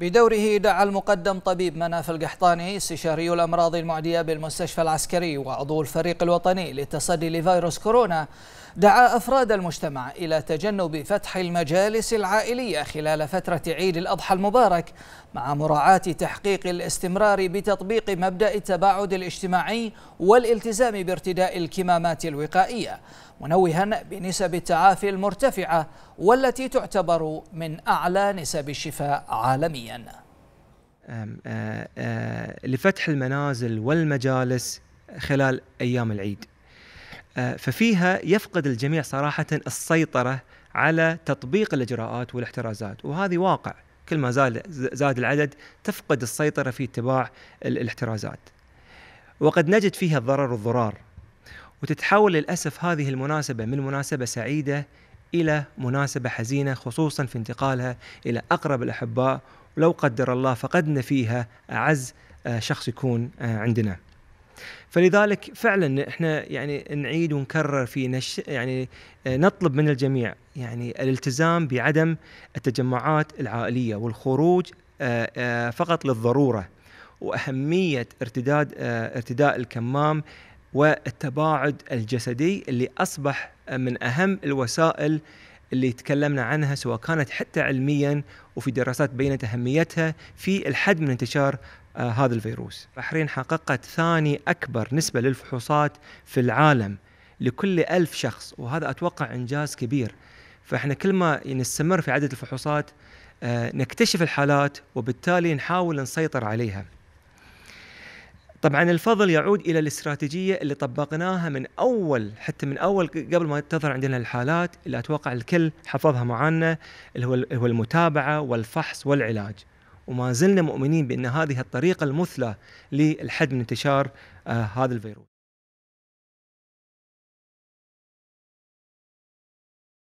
بدوره دعا المقدم طبيب مناف القحطاني استشاري الأمراض المعدية بالمستشفى العسكري وعضو الفريق الوطني للتصدي لفيروس كورونا دعا أفراد المجتمع إلى تجنب فتح المجالس العائلية خلال فترة عيد الأضحى المبارك مع مراعاة تحقيق الاستمرار بتطبيق مبدأ التباعد الاجتماعي والالتزام بارتداء الكمامات الوقائية منوها بنسب التعافي المرتفعة والتي تعتبر من أعلى نسب الشفاء عالميا أن آه، آه، لفتح المنازل والمجالس خلال أيام العيد آه، ففيها يفقد الجميع صراحة السيطرة على تطبيق الإجراءات والاحترازات وهذه واقع كل ما زاد, زاد العدد تفقد السيطرة في اتباع الاحترازات وقد نجد فيها الضرر والضرار وتتحول للأسف هذه المناسبة من مناسبة سعيدة إلى مناسبة حزينة خصوصا في انتقالها إلى أقرب الأحباء ولو قدر الله فقدنا فيها أعز آه، شخص يكون آه، عندنا فلذلك فعلا احنا يعني نعيد ونكرر في نش يعني آه، نطلب من الجميع يعني الالتزام بعدم التجمعات العائليه والخروج فقط للضروره واهميه ارتداد ارتداء الكمام والتباعد الجسدي اللي اصبح من اهم الوسائل اللي تكلمنا عنها سواء كانت حتى علميا وفي دراسات بينت اهميتها في الحد من انتشار آه هذا الفيروس. البحرين حققت ثاني اكبر نسبه للفحوصات في العالم لكل ألف شخص وهذا اتوقع انجاز كبير. فاحنا كل ما نستمر في عدد الفحوصات آه نكتشف الحالات وبالتالي نحاول نسيطر عليها. طبعا الفضل يعود الى الاستراتيجيه اللي طبقناها من اول حتى من اول قبل ما تظهر عندنا الحالات اللي اتوقع الكل حفظها معانا اللي هو المتابعه والفحص والعلاج وما زلنا مؤمنين بان هذه الطريقه المثلى للحد من انتشار آه هذا الفيروس